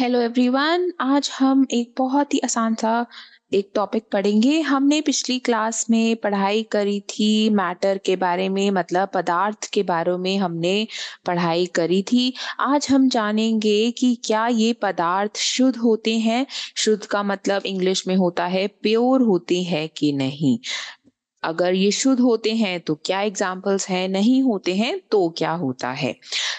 hello everyone आज हम एक बहुत ही आसान सा एक टॉपिक पढ़ेंगे हमने पिछली क्लास में पढ़ाई करी थी मैटर के बारे में मतलब पदार्थ के बारे में हमने पढ़ाई करी थी आज हम जानेंगे कि क्या ये पदार्थ शुद्ध होते हैं शुद्ध का मतलब इंग्लिश में होता है प्योर होते हैं कि नहीं अगर ये शुद्ध होते हैं तो क्या एग्जाम्पल्स हैं नहीं होते हैं तो क्या होता है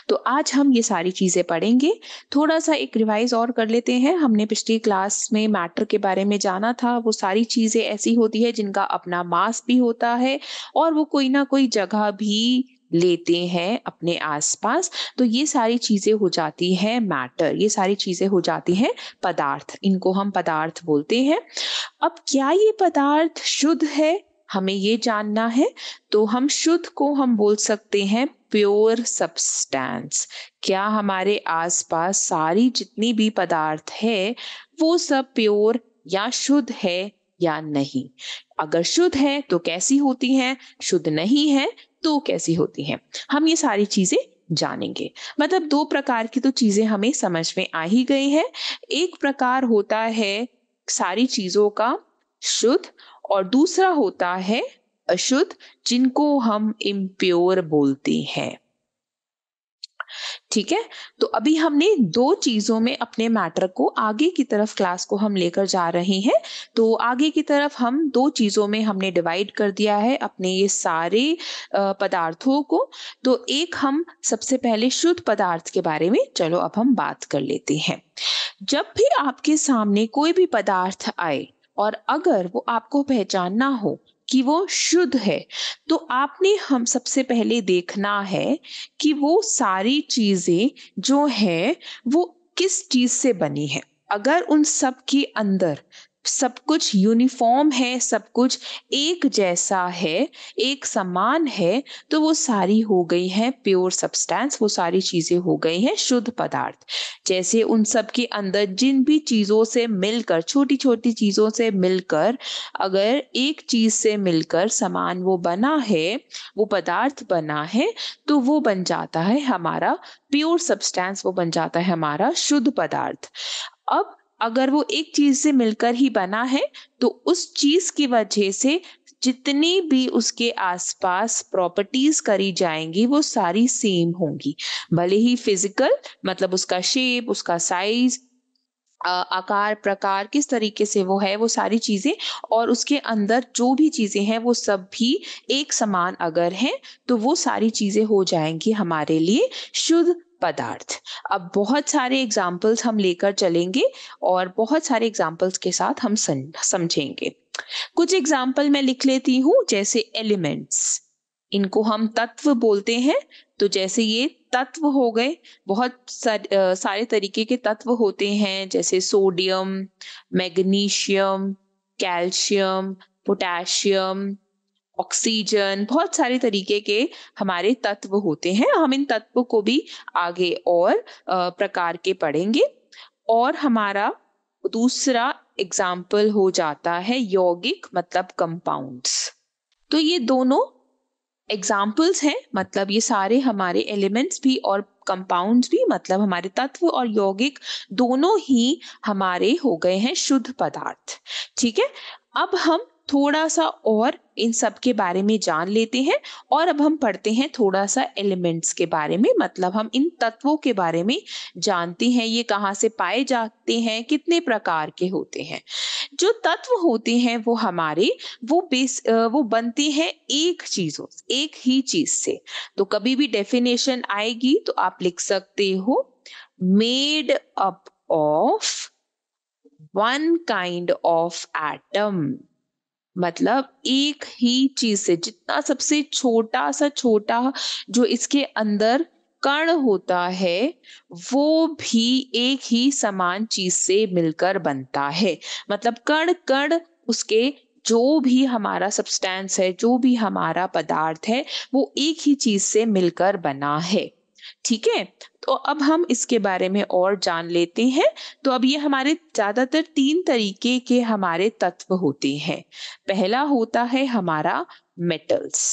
तो आज हम ये सारी चीज़ें पढ़ेंगे थोड़ा सा एक रिवाइज और कर लेते हैं हमने पिछली क्लास में मैटर के बारे में जाना था वो सारी चीज़ें ऐसी होती है जिनका अपना मास भी होता है और वो कोई ना कोई जगह भी लेते हैं अपने आसपास तो ये सारी चीज़ें हो जाती हैं मैटर ये सारी चीज़ें हो जाती हैं पदार्थ इनको हम पदार्थ बोलते हैं अब क्या ये पदार्थ शुद्ध है हमें ये जानना है तो हम शुद्ध को हम बोल सकते हैं प्योर सब्सटेंस क्या हमारे आसपास सारी जितनी भी पदार्थ है वो सब प्योर या शुद्ध है या नहीं अगर शुद्ध है तो कैसी होती हैं शुद्ध नहीं है तो कैसी होती हैं हम ये सारी चीजें जानेंगे मतलब दो प्रकार की तो चीजें हमें समझ में आ ही गई है एक प्रकार होता है सारी चीजों का शुद्ध और दूसरा होता है अशुद्ध जिनको हम इम्प्योर बोलते हैं ठीक है तो अभी हमने दो चीजों में अपने मैटर को आगे की तरफ क्लास को हम लेकर जा रहे हैं तो आगे की तरफ हम दो चीजों में हमने डिवाइड कर दिया है अपने ये सारे पदार्थों को तो एक हम सबसे पहले शुद्ध पदार्थ के बारे में चलो अब हम बात कर लेते हैं जब भी आपके सामने कोई भी पदार्थ आए और अगर वो आपको पहचानना हो कि वो शुद्ध है तो आपने हम सबसे पहले देखना है कि वो सारी चीजें जो है वो किस चीज से बनी है अगर उन सब के अंदर सब कुछ यूनिफॉर्म है सब कुछ एक जैसा है एक समान है तो वो सारी हो गई है प्योर सब्सटेंस वो सारी चीज़ें हो गई हैं शुद्ध पदार्थ जैसे उन सब के अंदर जिन भी चीज़ों से मिलकर छोटी छोटी चीज़ों से मिलकर अगर एक चीज़ से मिलकर समान वो बना है वो पदार्थ बना है तो वो बन जाता है हमारा प्योर सब्सटेंस वो बन जाता है हमारा शुद्ध पदार्थ अब अगर वो एक चीज से मिलकर ही बना है तो उस चीज की वजह से जितनी भी उसके आसपास प्रॉपर्टीज करी जाएंगी वो सारी सेम होंगी भले ही फिजिकल मतलब उसका शेप उसका साइज आकार प्रकार किस तरीके से वो है वो सारी चीजें और उसके अंदर जो भी चीजें हैं वो सब भी एक समान अगर हैं तो वो सारी चीजें हो जाएंगी हमारे लिए शुद्ध पदार्थ अब बहुत सारे एग्जाम्पल्स हम लेकर चलेंगे और बहुत सारे एग्जाम्पल्स के साथ हम समझेंगे कुछ एग्जाम्पल मैं लिख लेती हूँ जैसे एलिमेंट्स इनको हम तत्व बोलते हैं तो जैसे ये तत्व हो गए बहुत सारे तरीके के तत्व होते हैं जैसे sodium magnesium calcium potassium oxygen बहुत सारे तरीके के हमारे तत्व होते हैं हम इन तत्व को भी आगे और प्रकार के पढ़ेंगे और हमारा दूसरा एग्जाम्पल हो जाता है यौगिक मतलब कंपाउंड्स तो ये दोनों एग्जाम्पल्स हैं मतलब ये सारे हमारे एलिमेंट्स भी और कंपाउंड्स भी मतलब हमारे तत्व और यौगिक दोनों ही हमारे हो गए हैं शुद्ध पदार्थ ठीक है अब हम थोड़ा सा और इन सब के बारे में जान लेते हैं और अब हम पढ़ते हैं थोड़ा सा एलिमेंट्स के बारे में मतलब हम इन तत्वों के बारे में जानते हैं ये कहाँ से पाए जाते हैं कितने प्रकार के होते हैं जो तत्व होते हैं वो हमारे वो बेस वो बनते हैं एक चीजों एक ही चीज से तो कभी भी डेफिनेशन आएगी तो आप लिख सकते हो made up of one kind of atom मतलब एक ही चीज से जितना सबसे छोटा सा छोटा जो इसके अंदर कण होता है वो भी एक ही समान चीज से मिलकर बनता है मतलब कण कण उसके जो भी हमारा सब्सटेंस है जो भी हमारा पदार्थ है वो एक ही चीज से मिलकर बना है ठीक है तो अब हम इसके बारे में और जान लेते हैं तो अब ये हमारे ज़्यादातर तीन तरीके के हमारे तत्व होते हैं पहला होता है हमारा मेटल्स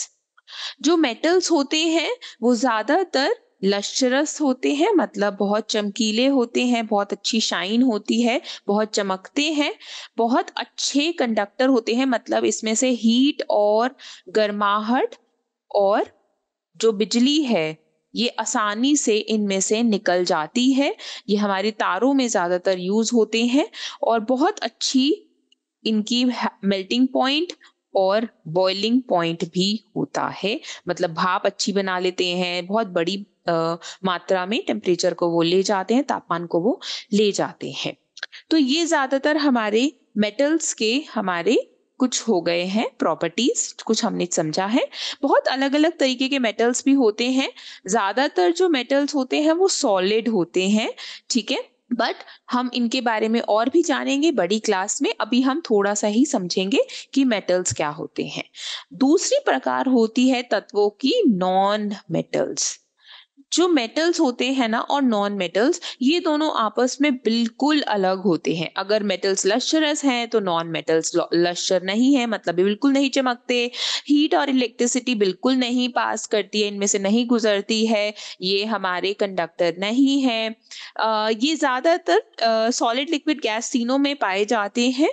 जो मेटल्स होते हैं वो ज़्यादातर लश्चरस होते हैं मतलब बहुत चमकीले होते हैं बहुत अच्छी शाइन होती है बहुत चमकते हैं बहुत अच्छे कंडक्टर होते हैं मतलब इसमें से हीट और गर्माहट और जो बिजली है ये आसानी से इनमें से निकल जाती है ये हमारे तारों में ज़्यादातर यूज़ होते हैं और बहुत अच्छी इनकी मेल्टिंग पॉइंट और बॉइलिंग पॉइंट भी होता है मतलब भाप अच्छी बना लेते हैं बहुत बड़ी आ, मात्रा में टेम्परेचर को वो ले जाते हैं तापमान को वो ले जाते हैं तो ये ज़्यादातर हमारे मेटल्स के हमारे कुछ हो गए हैं प्रॉपर्टीज कुछ हमने समझा है बहुत अलग अलग तरीके के मेटल्स भी होते हैं ज्यादातर जो मेटल्स होते हैं वो सॉलिड होते हैं ठीक है बट हम इनके बारे में और भी जानेंगे बड़ी क्लास में अभी हम थोड़ा सा ही समझेंगे कि मेटल्स क्या होते हैं दूसरी प्रकार होती है तत्वों की नॉन मेटल्स जो मेटल्स होते हैं ना और नॉन मेटल्स ये दोनों आपस में बिल्कुल अलग होते हैं अगर मेटल्स लश्चरस हैं तो नॉन मेटल्स लश्चर नहीं है मतलब बिल्कुल नहीं चमकते हीट और इलेक्ट्रिसिटी बिल्कुल नहीं पास करती है इनमें से नहीं गुजरती है ये हमारे कंडक्टर नहीं है आ, ये ज़्यादातर सॉलिड लिक्विड गैस तीनों में पाए जाते हैं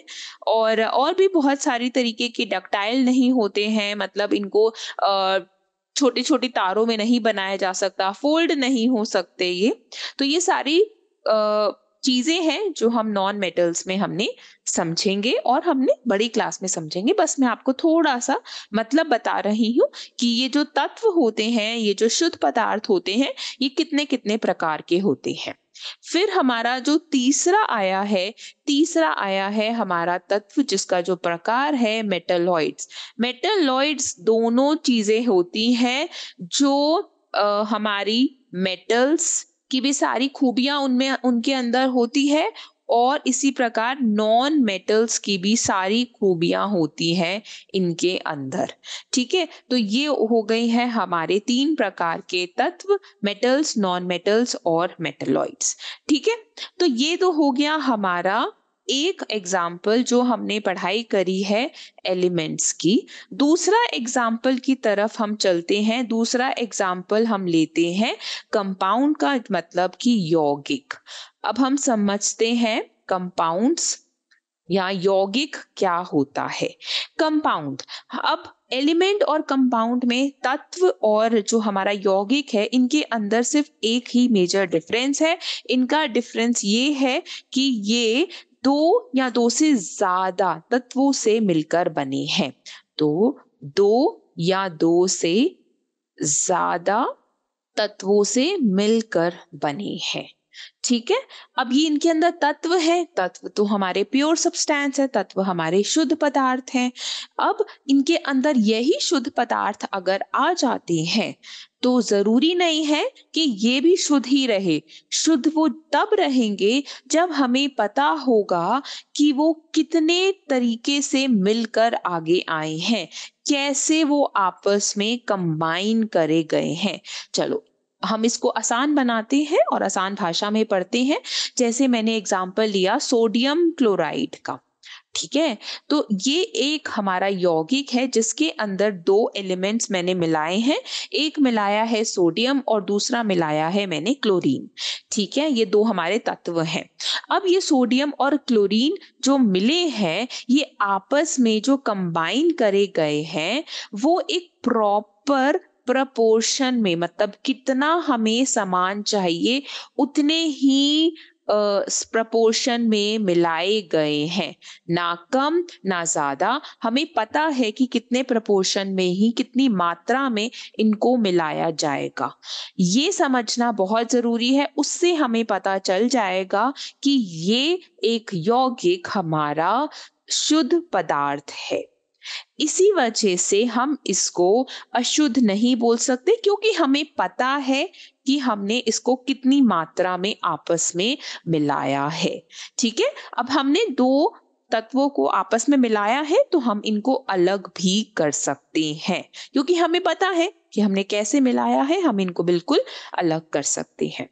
और और भी बहुत सारी तरीके के डक्टाइल नहीं होते हैं मतलब इनको आ, छोटी छोटी तारों में नहीं बनाया जा सकता फोल्ड नहीं हो सकते ये तो ये सारी चीजें हैं जो हम नॉन मेटल्स में हमने समझेंगे और हमने बड़ी क्लास में समझेंगे बस मैं आपको थोड़ा सा मतलब बता रही हूँ कि ये जो तत्व होते हैं ये जो शुद्ध पदार्थ होते हैं ये कितने कितने प्रकार के होते हैं फिर हमारा जो तीसरा आया है तीसरा आया है हमारा तत्व जिसका जो प्रकार है मेटलॉइड्स मेटलॉइड्स दोनों चीजें होती हैं जो आ, हमारी मेटल्स की भी सारी खूबियां उनमें उनके अंदर होती है और इसी प्रकार नॉन मेटल्स की भी सारी खूबियां होती हैं इनके अंदर ठीक है तो ये हो गई है हमारे तीन प्रकार के तत्व मेटल्स नॉन मेटल्स और मेटेलॉइड्स ठीक है तो ये तो हो गया हमारा एक एग्जाम्पल जो हमने पढ़ाई करी है एलिमेंट्स की दूसरा एग्जाम्पल की तरफ हम चलते हैं दूसरा एग्जाम्पल हम लेते हैं कंपाउंड का मतलब कि यौगिक अब हम समझते हैं कंपाउंड्स या यौगिक क्या होता है कंपाउंड अब एलिमेंट और कंपाउंड में तत्व और जो हमारा यौगिक है इनके अंदर सिर्फ एक ही मेजर डिफरेंस है इनका डिफरेंस ये है कि ये दो या दो से ज्यादा तत्वों से मिलकर बने हैं तो दो या दो से ज्यादा तत्वों से मिलकर बने हैं ठीक है अब ये इनके अंदर तत्व है तत्व तो हमारे प्योर सब्सटेंस है तत्व हमारे शुद्ध पदार्थ हैं अब इनके अंदर यही शुद्ध पदार्थ अगर आ जाते हैं तो जरूरी नहीं है कि ये भी शुद्ध ही रहे शुद्ध वो तब रहेंगे जब हमें पता होगा कि वो कितने तरीके से मिलकर आगे आए हैं कैसे वो आपस में कंबाइन करे गए हैं चलो हम इसको आसान बनाते हैं और आसान भाषा में पढ़ते हैं जैसे मैंने एग्जाम्पल लिया सोडियम क्लोराइड का ठीक है तो ये एक हमारा यौगिक है जिसके अंदर दो एलिमेंट्स मैंने मिलाए हैं एक मिलाया है सोडियम और दूसरा मिलाया है मैंने क्लोरीन ठीक है ये दो हमारे तत्व हैं अब ये सोडियम और क्लोरीन जो मिले हैं ये आपस में जो कंबाइन करे गए हैं वो एक प्रॉपर प्रपोर्शन में मतलब कितना हमें सामान चाहिए उतने ही प्रपोर्शन uh, में मिलाए गए हैं ना कम ना ज्यादा हमें पता है कि कितने प्रपोर्शन में ही कितनी मात्रा में इनको मिलाया जाएगा ये समझना बहुत जरूरी है उससे हमें पता चल जाएगा कि ये एक यौगिक हमारा शुद्ध पदार्थ है इसी वजह से हम इसको अशुद्ध नहीं बोल सकते क्योंकि हमें पता है कि हमने इसको कितनी मात्रा में आपस में मिलाया है ठीक है अब हमने दो तत्वों को आपस में मिलाया है तो हम इनको अलग भी कर सकते हैं क्योंकि हमें पता है कि हमने कैसे मिलाया है हम इनको बिल्कुल अलग कर सकते हैं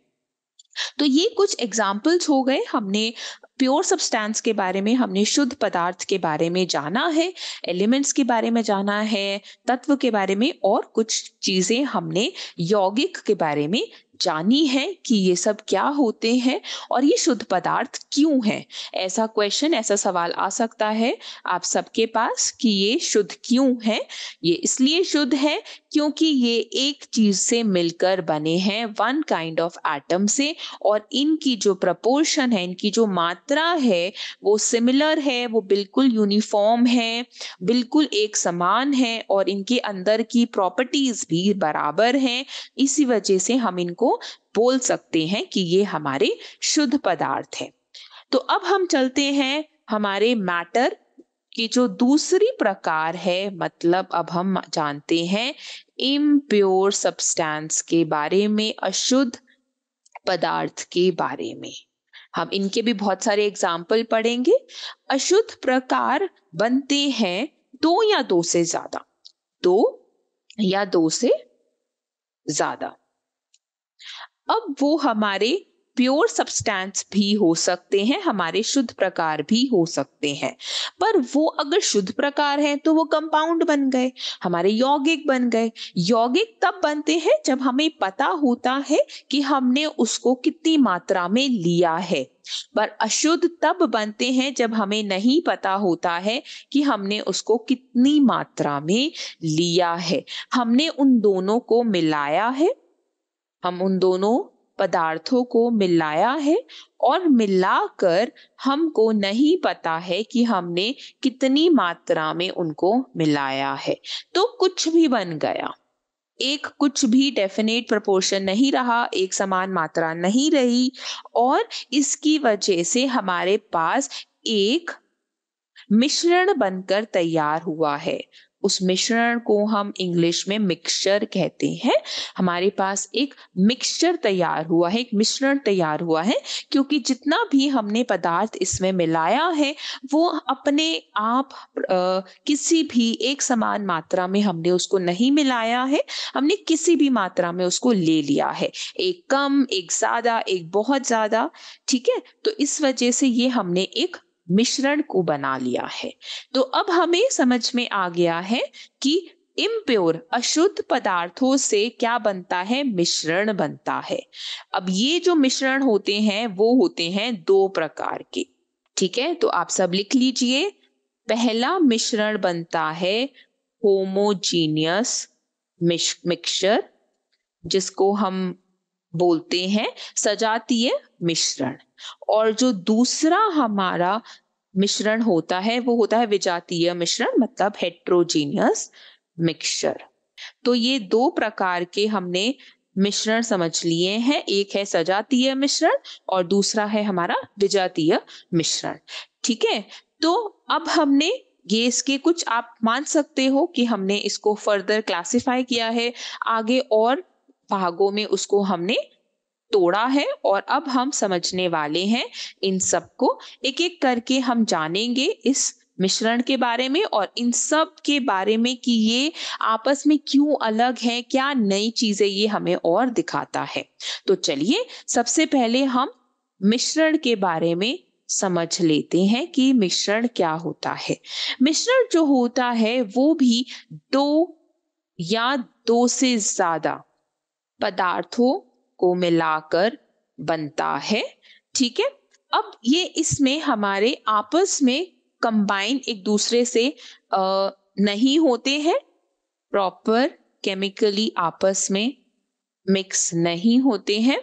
तो ये कुछ एग्जाम्पल्स हो गए हमने प्योर सब्सटेंस के बारे में हमने शुद्ध पदार्थ के बारे में जाना है एलिमेंट्स के बारे में जाना है तत्व के बारे में और कुछ चीजें हमने यौगिक के बारे में जानी है कि ये सब क्या होते हैं और ये शुद्ध पदार्थ क्यों है ऐसा क्वेश्चन ऐसा सवाल आ सकता है आप सबके पास कि ये शुद्ध क्यों है ये इसलिए शुद्ध है क्योंकि ये एक चीज से मिलकर बने हैं वन काइंड ऑफ एटम से और इनकी जो प्रपोर्शन है इनकी जो मात्रा है वो सिमिलर है वो बिल्कुल यूनिफॉर्म है बिल्कुल एक समान है और इनके अंदर की प्रॉपर्टीज भी बराबर हैं इसी वजह से हम इनको को बोल सकते हैं कि ये हमारे शुद्ध पदार्थ है तो अब हम चलते हैं हमारे मैटर की जो दूसरी प्रकार है मतलब अब हम जानते हैं इम्प्योर सब्सटेंस के बारे में अशुद्ध पदार्थ के बारे में हम इनके भी बहुत सारे एग्जाम्पल पढ़ेंगे अशुद्ध प्रकार बनते हैं दो या दो से ज्यादा दो या दो से ज्यादा अब वो हमारे प्योर सब्सटेंस भी हो सकते हैं हमारे शुद्ध प्रकार भी हो सकते हैं पर वो अगर शुद्ध प्रकार हैं तो वो कंपाउंड बन गए हमारे यौगिक बन गए यौगिक तब बनते हैं जब हमें पता होता है कि हमने उसको कितनी मात्रा में लिया है पर अशुद्ध तब बनते हैं जब हमें नहीं पता होता है कि हमने उसको कितनी मात्रा में लिया है हमने उन दोनों को मिलाया है हम उन दोनों पदार्थों को मिलाया है और मिलाकर हमको नहीं पता है कि हमने कितनी मात्रा में उनको मिलाया है तो कुछ भी बन गया एक कुछ भी डेफिनेट प्रोपोर्शन नहीं रहा एक समान मात्रा नहीं रही और इसकी वजह से हमारे पास एक मिश्रण बनकर तैयार हुआ है उस मिश्रण को हम इंग्लिश में मिक्सचर कहते हैं हमारे पास एक मिक्सचर तैयार हुआ है एक मिश्रण तैयार हुआ है क्योंकि जितना भी हमने पदार्थ इसमें मिलाया है वो अपने आप आ, किसी भी एक समान मात्रा में हमने उसको नहीं मिलाया है हमने किसी भी मात्रा में उसको ले लिया है एक कम एक ज्यादा एक बहुत ज्यादा ठीक है तो इस वजह से ये हमने एक मिश्रण को बना लिया है तो अब हमें समझ में आ गया है कि इम्प्योर अशुद्ध पदार्थों से क्या बनता है मिश्रण बनता है अब ये जो मिश्रण होते हैं वो होते हैं दो प्रकार के ठीक है तो आप सब लिख लीजिए पहला मिश्रण बनता है होमोजीनियस मिक्सचर जिसको हम बोलते हैं सजातीय मिश्रण और जो दूसरा हमारा मिश्रण होता है वो होता है विजातीय मिश्रण मतलब हेट्रोजीनियस मिक्सचर तो ये दो प्रकार के हमने मिश्रण समझ लिए हैं एक है सजातीय मिश्रण और दूसरा है हमारा विजातीय मिश्रण ठीक है तो अब हमने ये इसके कुछ आप मान सकते हो कि हमने इसको फर्दर क्लासिफाई किया है आगे और भागों में उसको हमने तोड़ा है और अब हम समझने वाले हैं इन सबको एक एक करके हम जानेंगे इस मिश्रण के बारे में और इन सब के बारे में कि ये आपस में क्यों अलग है क्या नई चीजें ये हमें और दिखाता है तो चलिए सबसे पहले हम मिश्रण के बारे में समझ लेते हैं कि मिश्रण क्या होता है मिश्रण जो होता है वो भी दो या दो से ज्यादा पदार्थों को मिलाकर बनता है ठीक है अब ये इसमें हमारे आपस में कंबाइन एक दूसरे से आ, नहीं होते हैं प्रॉपर केमिकली आपस में मिक्स नहीं होते हैं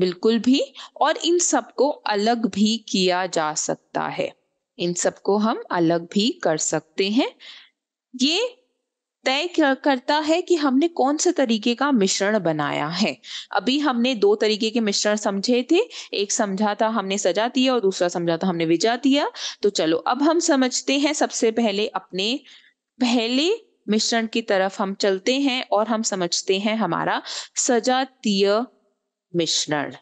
बिल्कुल भी और इन सबको अलग भी किया जा सकता है इन सबको हम अलग भी कर सकते हैं ये तय करता है कि हमने कौन से तरीके का मिश्रण बनाया है अभी हमने दो तरीके के मिश्रण समझे थे एक समझा था हमने सजा दिया और दूसरा समझा था हमने विजा दिया तो चलो अब हम समझते हैं सबसे पहले अपने पहले मिश्रण की तरफ हम चलते हैं और हम समझते हैं हमारा सजातीय मिश्रण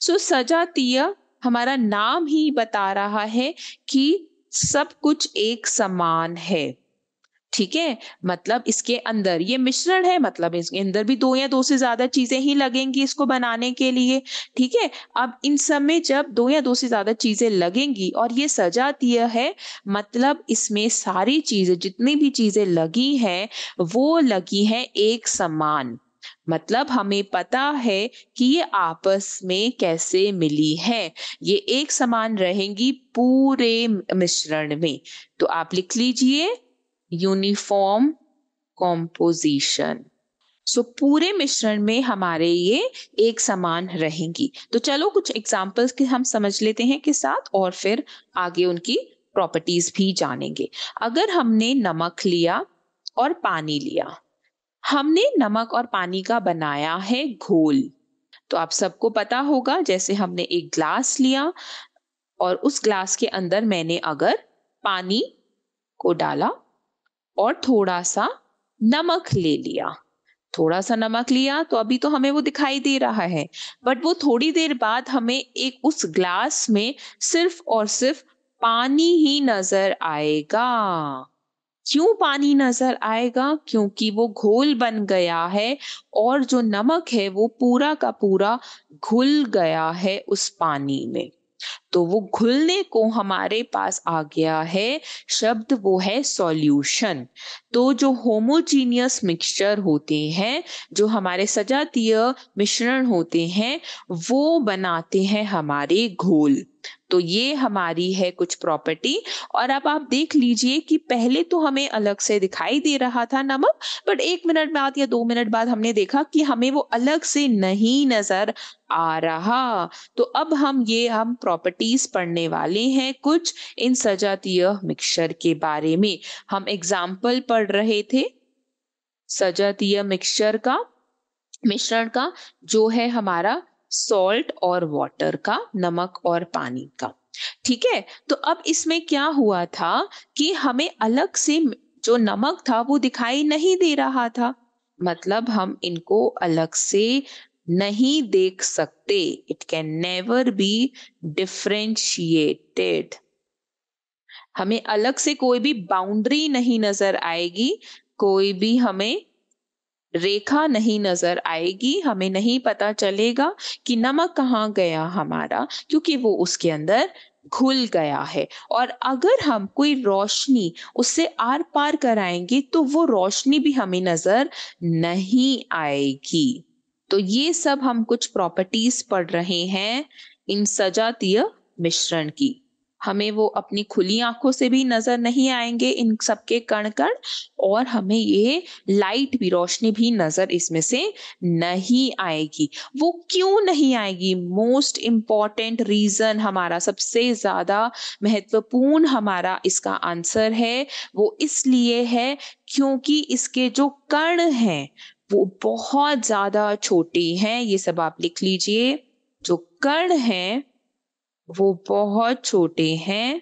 सो so, सजातीय हमारा नाम ही बता रहा है कि सब कुछ एक समान है ठीक है मतलब इसके अंदर ये मिश्रण है मतलब इसके अंदर भी दो या दो से ज्यादा चीजें ही लगेंगी इसको बनाने के लिए ठीक है अब इन सब में जब दो या दो से ज्यादा चीजें लगेंगी और ये सजातीय है मतलब इसमें सारी चीजें जितनी भी चीजें लगी हैं वो लगी हैं एक समान मतलब हमें पता है कि ये आपस में कैसे मिली है ये एक समान रहेंगी पूरे मिश्रण में तो आप लिख लीजिए यूनिफॉर्म कॉम्पोजिशन सो पूरे मिश्रण में हमारे ये एक समान रहेंगी तो चलो कुछ एग्जाम्पल्स के हम समझ लेते हैं के साथ और फिर आगे उनकी प्रॉपर्टीज भी जानेंगे अगर हमने नमक लिया और पानी लिया हमने नमक और पानी का बनाया है घोल तो आप सबको पता होगा जैसे हमने एक ग्लास लिया और उस ग्लास के अंदर मैंने अगर पानी को डाला और थोड़ा सा नमक ले लिया थोड़ा सा नमक लिया तो अभी तो हमें वो दिखाई दे रहा है बट वो थोड़ी देर बाद हमें एक उस ग्लास में सिर्फ और सिर्फ पानी ही नजर आएगा क्यों पानी नजर आएगा क्योंकि वो घोल बन गया है और जो नमक है वो पूरा का पूरा घुल गया है उस पानी में तो वो घुलने को हमारे पास आ गया है शब्द वो है सॉल्यूशन तो जो होमोजीनियस मिक्सचर होते हैं जो हमारे सजातीय मिश्रण होते हैं वो बनाते हैं हमारे घोल तो ये हमारी है कुछ प्रॉपर्टी और अब आप देख लीजिए कि पहले तो हमें अलग से दिखाई दे रहा था नमक बट एक मिनट बाद या दो मिनट बाद हमने देखा कि हमें वो अलग से नहीं नजर आ रहा तो अब हम ये हम प्रॉपर्टी प्रॉपर्टीज पढ़ने वाले हैं कुछ इन सजातीय मिक्सचर के बारे में हम एग्जाम्पल पढ़ रहे थे सजातीय मिक्सचर का मिश्रण का जो है हमारा सॉल्ट और वाटर का नमक और पानी का ठीक है तो अब इसमें क्या हुआ था कि हमें अलग से जो नमक था वो दिखाई नहीं दे रहा था मतलब हम इनको अलग से नहीं देख सकते it can never be differentiated हमें अलग से कोई भी बाउंड्री नहीं नजर आएगी कोई भी हमें रेखा नहीं नजर आएगी हमें नहीं पता चलेगा कि नमक कहाँ गया हमारा क्योंकि वो उसके अंदर घुल गया है और अगर हम कोई रोशनी उससे आर पार कराएंगे तो वो रोशनी भी हमें नजर नहीं आएगी तो ये सब हम कुछ प्रॉपर्टीज पढ़ रहे हैं इन सजातीय मिश्रण की हमें वो अपनी खुली आंखों से भी नजर नहीं आएंगे इन सबके कण कण और हमें ये लाइट भी रोशनी भी नजर इसमें से नहीं आएगी वो क्यों नहीं आएगी मोस्ट इम्पॉर्टेंट रीजन हमारा सबसे ज्यादा महत्वपूर्ण हमारा इसका आंसर है वो इसलिए है क्योंकि इसके जो कण हैं वो बहुत ज़्यादा छोटी हैं ये सब आप लिख लीजिए जो कण हैं वो बहुत छोटे हैं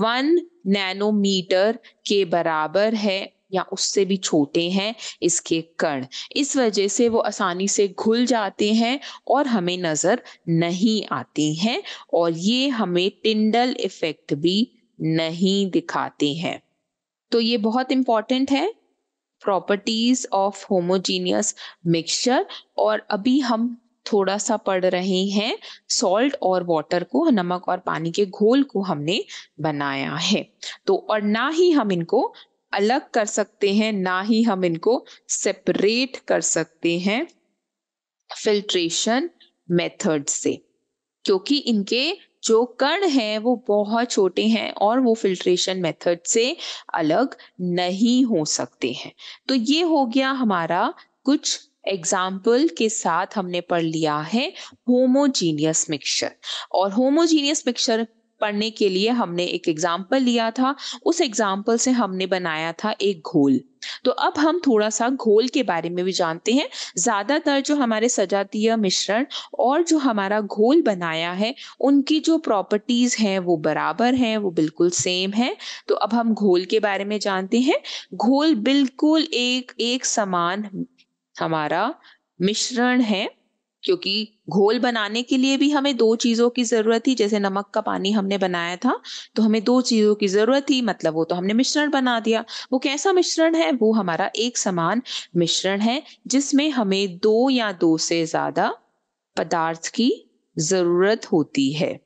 वन नैनोमीटर के बराबर है या उससे भी छोटे हैं इसके कण इस वजह से वो आसानी से घुल जाते हैं और हमें नज़र नहीं आते हैं और ये हमें टिंडल इफेक्ट भी नहीं दिखाते हैं तो ये बहुत इम्पॉर्टेंट है प्रॉपर्टीज ऑफ होमोजीनियस मिक्सचर और अभी हम थोड़ा सा पढ़ रहे हैं सॉल्ट और वाटर को नमक और पानी के घोल को हमने बनाया है तो और ना ही हम इनको अलग कर सकते हैं ना ही हम इनको सेपरेट कर सकते हैं फिल्ट्रेशन मेथड से क्योंकि इनके जो कण हैं वो बहुत छोटे हैं और वो फिल्ट्रेशन मेथड से अलग नहीं हो सकते हैं तो ये हो गया हमारा कुछ एग्जाम्पल के साथ हमने पढ़ लिया है होमोजीनियस मिक्सचर और होमोजीनियस मिक्सचर पढ़ने के लिए हमने एक एग्जाम्पल लिया था उस एग्जाम्पल से हमने बनाया था एक घोल तो अब हम थोड़ा सा घोल के बारे में भी जानते हैं ज्यादातर जो हमारे सजातीय मिश्रण और जो हमारा घोल बनाया है उनकी जो प्रॉपर्टीज हैं वो बराबर हैं वो बिल्कुल सेम है तो अब हम घोल के बारे में जानते हैं घोल बिल्कुल एक एक समान हमारा मिश्रण है क्योंकि घोल बनाने के लिए भी हमें दो चीज़ों की ज़रूरत थी जैसे नमक का पानी हमने बनाया था तो हमें दो चीज़ों की ज़रूरत थी मतलब वो तो हमने मिश्रण बना दिया वो कैसा मिश्रण है वो हमारा एक समान मिश्रण है जिसमें हमें दो या दो से ज़्यादा पदार्थ की ज़रूरत होती है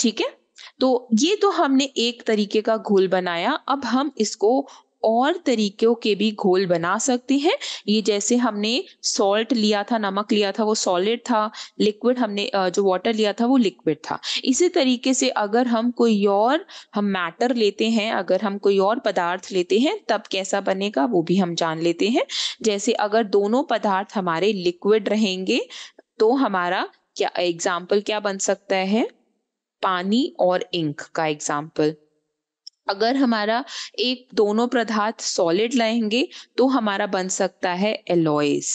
ठीक है तो ये तो हमने एक तरीके का घोल बनाया अब हम इसको और तरीकों के भी घोल बना सकते हैं ये जैसे हमने सॉल्ट लिया था नमक लिया था वो सॉलिड था लिक्विड हमने जो वाटर लिया था वो लिक्विड था इसी तरीके से अगर हम कोई और हम मैटर लेते हैं अगर हम कोई और पदार्थ लेते हैं तब कैसा बनेगा वो भी हम जान लेते हैं जैसे अगर दोनों पदार्थ हमारे लिक्विड रहेंगे तो हमारा क्या एग्जाम्पल क्या बन सकता है पानी और इंक का एग्जाम्पल अगर हमारा एक दोनों पदार्थ सॉलिड लाएंगे तो हमारा बन सकता है एलॉयस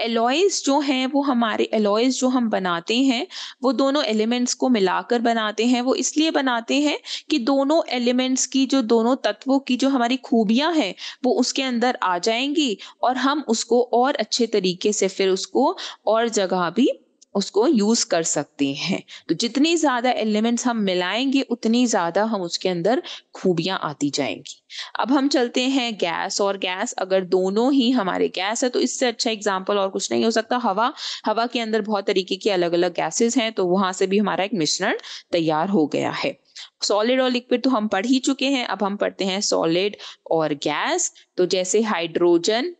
एलॉयज जो है वो हमारे एलॉयज जो हम बनाते हैं वो दोनों एलिमेंट्स को मिलाकर बनाते हैं वो इसलिए बनाते हैं कि दोनों एलिमेंट्स की जो दोनों तत्वों की जो हमारी खूबियां हैं वो उसके अंदर आ जाएंगी और हम उसको और अच्छे तरीके से फिर उसको और जगह भी उसको यूज कर सकते हैं तो जितनी ज्यादा एलिमेंट्स हम मिलाएंगे उतनी ज्यादा हम उसके अंदर खूबियां आती जाएंगी अब हम चलते हैं गैस और गैस अगर दोनों ही हमारे गैस है तो इससे अच्छा एग्जाम्पल और कुछ नहीं हो सकता हवा हवा के अंदर बहुत तरीके की अलग अलग गैसेज हैं तो वहां से भी हमारा एक मिश्रण तैयार हो गया है सॉलिड और लिक्विड तो हम पढ़ ही चुके हैं अब हम पढ़ते हैं सॉलिड और गैस तो जैसे हाइड्रोजन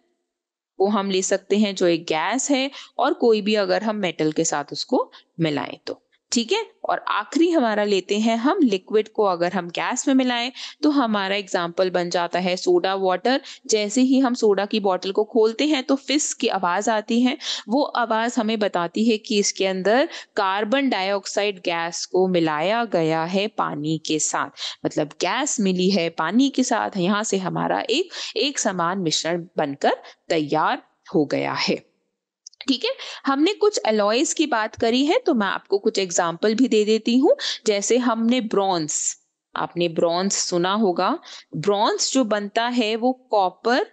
वो हम ले सकते हैं जो एक गैस है और कोई भी अगर हम मेटल के साथ उसको मिलाएं तो ठीक है और आखिरी हमारा लेते हैं हम लिक्विड को अगर हम गैस में मिलाएं तो हमारा एग्जाम्पल बन जाता है सोडा वाटर जैसे ही हम सोडा की बॉटल को खोलते हैं तो फिस की आवाज आती है वो आवाज हमें बताती है कि इसके अंदर कार्बन डाइऑक्साइड गैस को मिलाया गया है पानी के साथ मतलब गैस मिली है पानी के साथ यहाँ से हमारा एक एक समान मिश्रण बनकर तैयार हो गया है ठीक है हमने कुछ एलॉयज की बात करी है तो मैं आपको कुछ एग्जाम्पल भी दे देती हूँ जैसे हमने ब्रॉन्स आपने ब्रॉन्स सुना होगा ब्रॉन्स जो बनता है वो कॉपर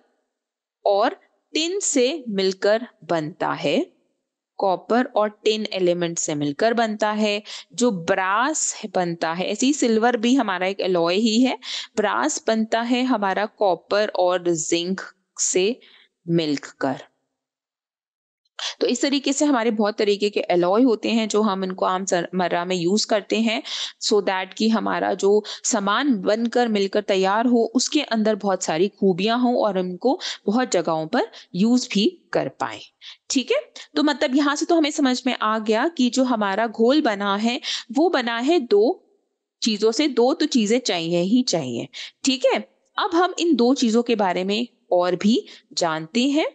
और टिन से मिलकर बनता है कॉपर और टिन एलिमेंट से मिलकर बनता है जो ब्रास बनता है ऐसी सिल्वर भी हमारा एक एलॉय ही है ब्रास बनता है हमारा कॉपर और जिंक से मिलकर तो इस तरीके से हमारे बहुत तरीके के एलॉय होते हैं जो हम इनको आम मर्रा में यूज करते हैं सो so दैट कि हमारा जो सामान बनकर मिलकर तैयार हो उसके अंदर बहुत सारी खूबियां हों और इनको बहुत जगहों पर यूज भी कर पाए ठीक है तो मतलब यहाँ से तो हमें समझ में आ गया कि जो हमारा घोल बना है वो बना है दो चीजों से दो तो चीजें चाहिए ही चाहिए ठीक है अब हम इन दो चीजों के बारे में और भी जानते हैं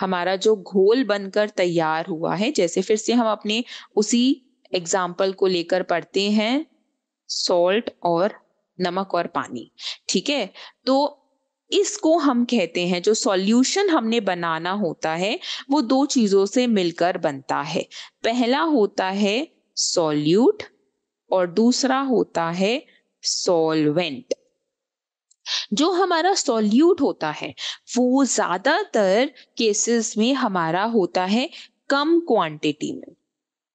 हमारा जो घोल बनकर तैयार हुआ है जैसे फिर से हम अपने उसी एग्जाम्पल को लेकर पढ़ते हैं सॉल्ट और नमक और पानी ठीक है तो इसको हम कहते हैं जो सॉल्यूशन हमने बनाना होता है वो दो चीजों से मिलकर बनता है पहला होता है सॉल्यूट और दूसरा होता है सॉल्वेंट जो हमारा सॉल्यूट होता है वो ज़्यादातर केसेस में हमारा होता है कम क्वांटिटी में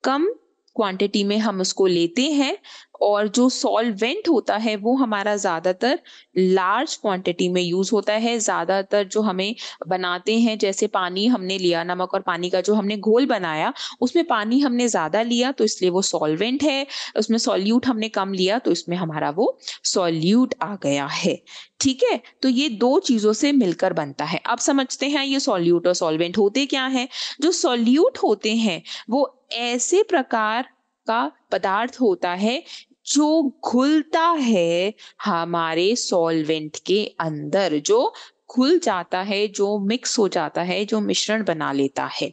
कम क्वांटिटी में हम उसको लेते हैं और जो सॉल्वेंट होता है वो हमारा ज़्यादातर लार्ज क्वांटिटी में यूज़ होता है ज़्यादातर जो हमें बनाते हैं जैसे पानी हमने लिया नमक और पानी का जो हमने घोल बनाया उसमें पानी हमने ज़्यादा लिया तो इसलिए वो सॉल्वेंट है उसमें सॉल्यूट हमने कम लिया तो इसमें हमारा वो सॉल्यूट आ गया है ठीक है तो ये दो चीज़ों से मिलकर बनता है अब समझते हैं ये सॉल्यूट और सॉल्वेंट होते क्या हैं जो सॉल्यूट होते हैं वो ऐसे प्रकार का पदार्थ होता है जो घुलता है हमारे सॉल्वेंट के अंदर जो घुल जाता है जो मिक्स हो जाता है जो मिश्रण बना लेता है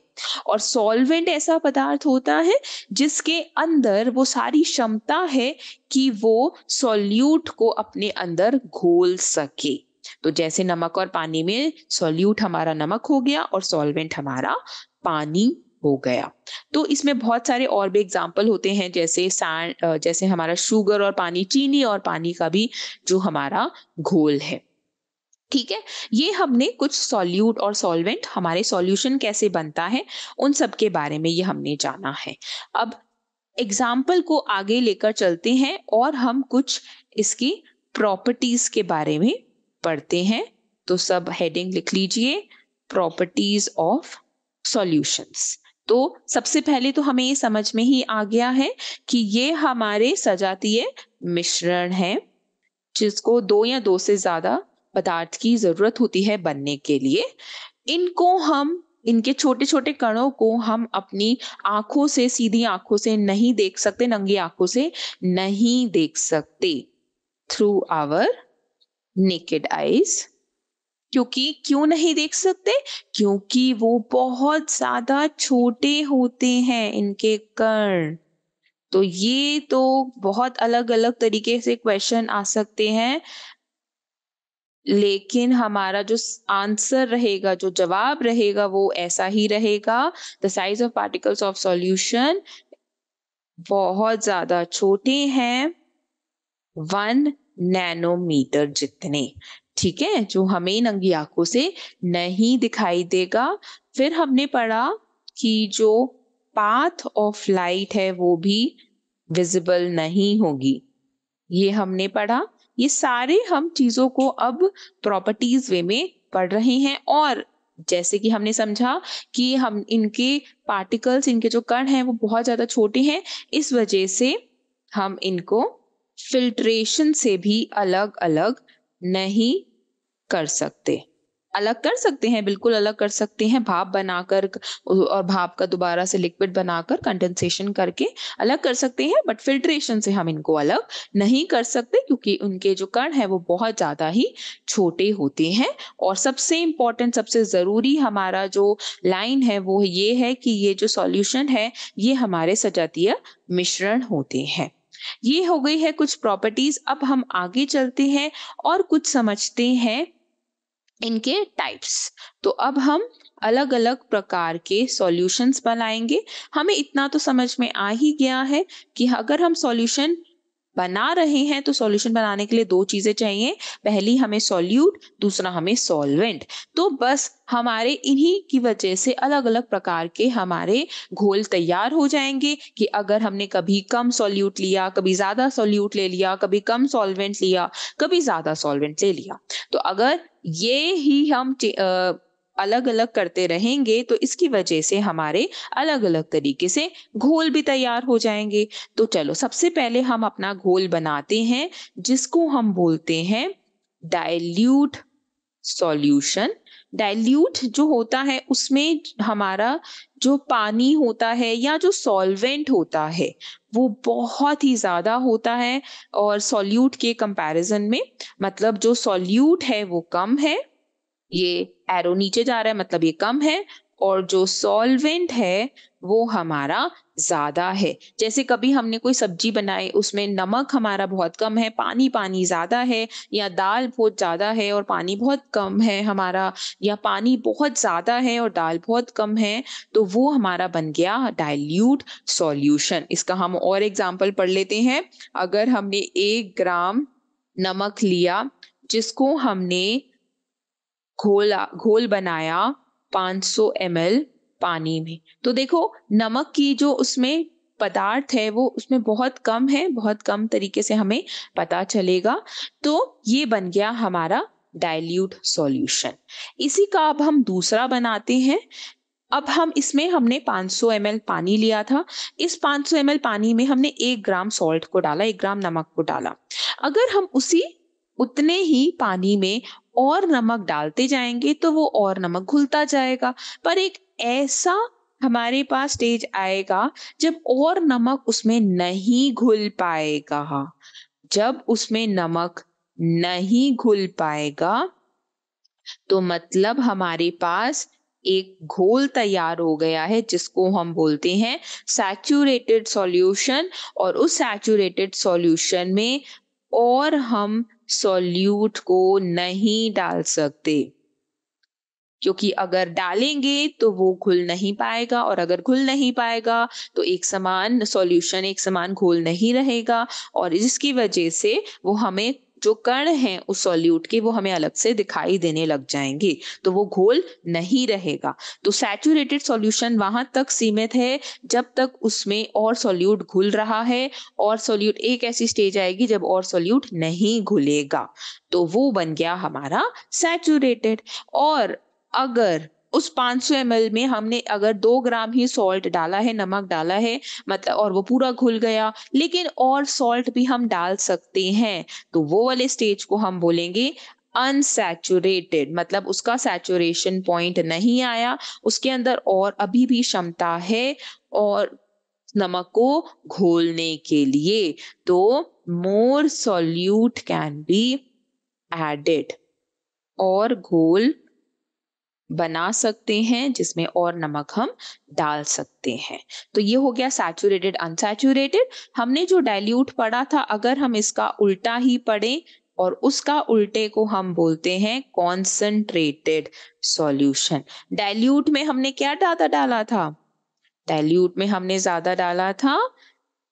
और सॉल्वेंट ऐसा पदार्थ होता है जिसके अंदर वो सारी क्षमता है कि वो सॉल्यूट को अपने अंदर घोल सके तो जैसे नमक और पानी में सॉल्यूट हमारा नमक हो गया और सॉल्वेंट हमारा पानी हो गया तो इसमें बहुत सारे और भी एग्जाम्पल होते हैं जैसे सैंड जैसे हमारा शुगर और पानी चीनी और पानी का भी जो हमारा घोल है ठीक है ये हमने कुछ सॉल्यूट और सॉल्वेंट हमारे सॉल्यूशन कैसे बनता है उन सब के बारे में ये हमने जाना है अब एग्जाम्पल को आगे लेकर चलते हैं और हम कुछ इसकी प्रॉपर्टीज के बारे में पढ़ते हैं तो सब हेडिंग लिख लीजिए प्रॉपर्टीज ऑफ सॉल्यूशंस तो सबसे पहले तो हमें ये समझ में ही आ गया है कि ये हमारे सजातीय मिश्रण है जिसको दो या दो से ज्यादा पदार्थ की जरूरत होती है बनने के लिए इनको हम इनके छोटे छोटे कणों को हम अपनी आंखों से सीधी आंखों से नहीं देख सकते नंगी आंखों से नहीं देख सकते थ्रू आवर नेकेड आईज क्योंकि क्यों नहीं देख सकते क्योंकि वो बहुत ज्यादा छोटे होते हैं इनके कर्ण तो ये तो बहुत अलग अलग तरीके से क्वेश्चन आ सकते हैं लेकिन हमारा जो आंसर रहेगा जो जवाब रहेगा वो ऐसा ही रहेगा the size of particles of solution बहुत ज्यादा छोटे हैं वन नैनोमीटर जितने ठीक है जो हमें नंगी आंखों से नहीं दिखाई देगा फिर हमने पढ़ा कि जो पाथ ऑफ लाइट है वो भी विजिबल नहीं होगी ये हमने पढ़ा ये सारे हम चीजों को अब प्रॉपर्टीज वे में पढ़ रहे हैं और जैसे कि हमने समझा कि हम इनके पार्टिकल्स इनके जो कण हैं वो बहुत ज्यादा छोटे हैं इस वजह से हम इनको फिल्ट्रेशन से भी अलग अलग नहीं कर सकते अलग कर सकते हैं बिल्कुल अलग कर सकते हैं भाप बनाकर और भाप का दोबारा से लिक्विड बनाकर कंडेंसेशन करके अलग कर सकते हैं बट फिल्ट्रेशन से हम इनको अलग नहीं कर सकते क्योंकि उनके जो कण है वो बहुत ज़्यादा ही छोटे होते हैं और सबसे इम्पॉर्टेंट सबसे ज़रूरी हमारा जो लाइन है वो ये है कि ये जो सॉल्यूशन है ये हमारे सजातीय मिश्रण होते हैं ये हो गई है कुछ प्रॉपर्टीज अब हम आगे चलते हैं और कुछ समझते हैं इनके टाइप्स तो अब हम अलग अलग प्रकार के सॉल्यूशंस बनाएंगे हमें इतना तो समझ में आ ही गया है कि अगर हम सॉल्यूशन बना रहे हैं तो सॉल्यूशन बनाने के लिए दो चीजें चाहिए पहली हमें सॉल्यूट दूसरा हमें सॉल्वेंट तो बस हमारे इन्हीं की वजह से अलग अलग प्रकार के हमारे घोल तैयार हो जाएंगे कि अगर हमने कभी कम सॉल्यूट लिया कभी ज्यादा सॉल्यूट ले लिया कभी कम सॉल्वेंट लिया कभी ज्यादा सॉल्वेंट ले लिया तो अगर ये ही हम अलग अलग करते रहेंगे तो इसकी वजह से हमारे अलग अलग तरीके से घोल भी तैयार हो जाएंगे तो चलो सबसे पहले हम अपना घोल बनाते हैं जिसको हम बोलते हैं डाइल्यूट सॉल्यूशन डाइल्यूट जो होता है उसमें हमारा जो पानी होता है या जो सॉल्वेंट होता है वो बहुत ही ज़्यादा होता है और सॉल्यूट के कंपैरिजन में मतलब जो सॉल्यूट है वो कम है ये एरो नीचे जा रहा है मतलब ये कम है और जो सॉल्वेंट है वो हमारा ज्यादा है जैसे कभी हमने कोई सब्जी बनाई उसमें नमक हमारा बहुत कम है पानी पानी ज्यादा है या दाल बहुत ज्यादा है और पानी बहुत कम है हमारा या पानी बहुत ज्यादा है और दाल बहुत कम है तो वो हमारा बन गया डाइल्यूट सॉल्यूशन इसका हम और एग्जाम्पल पढ़ लेते हैं अगर हमने एक ग्राम नमक लिया जिसको हमने घोला घोल बनाया 500 सौ पानी में तो देखो नमक की जो उसमें पदार्थ है वो उसमें बहुत कम है बहुत कम तरीके से हमें पता चलेगा तो ये बन गया हमारा डाइल्यूट सॉल्यूशन इसी का अब हम दूसरा बनाते हैं अब हम इसमें हमने 500 सौ पानी लिया था इस 500 सौ पानी में हमने एक ग्राम सॉल्ट को डाला एक ग्राम नमक को डाला अगर हम उसी उतने ही पानी में और नमक डालते जाएंगे तो वो और नमक घुलता जाएगा पर एक ऐसा हमारे पास स्टेज आएगा जब और नमक उसमें नहीं घुल पाएगा जब उसमें नमक नहीं घुल पाएगा तो मतलब हमारे पास एक घोल तैयार हो गया है जिसको हम बोलते हैं सैचुरेटेड सॉल्यूशन और उस सैचुरेटेड सॉल्यूशन में और हम सॉल्यूट को नहीं डाल सकते क्योंकि अगर डालेंगे तो वो घुल नहीं पाएगा और अगर घुल नहीं पाएगा तो एक समान सॉल्यूशन एक समान घोल नहीं रहेगा और इसकी वजह से वो हमें जो कण हैं उस सॉल्यूट के वो हमें अलग से दिखाई देने लग जाएंगे तो वो घोल नहीं रहेगा तो सैचुरेटेड सॉल्यूशन वहां तक सीमित है जब तक उसमें और सॉल्यूट घुल रहा है और सॉल्यूट एक ऐसी स्टेज आएगी जब और सॉल्यूट नहीं घुलेगा तो वो बन गया हमारा सैचुरेटेड और अगर उस 500 सौ में हमने अगर दो ग्राम ही सॉल्ट डाला है नमक डाला है मतलब और वो पूरा घुल गया लेकिन और सॉल्ट भी हम डाल सकते हैं तो वो वाले स्टेज को हम बोलेंगे अनसेचुरेटेड मतलब उसका सैचुरेशन पॉइंट नहीं आया उसके अंदर और अभी भी क्षमता है और नमक को घोलने के लिए तो more solute can be added और घोल बना सकते हैं जिसमें और नमक हम डाल सकते हैं तो ये हो गया सैचुरेटेड अनसैचुरेटेड हमने जो डाइल्यूट पढ़ा था अगर हम इसका उल्टा ही पढ़े और उसका उल्टे को हम बोलते हैं कॉन्सेंट्रेटेड सॉल्यूशन डाइल्यूट में हमने क्या ज्यादा डाला था डाइल्यूट में हमने ज्यादा डाला था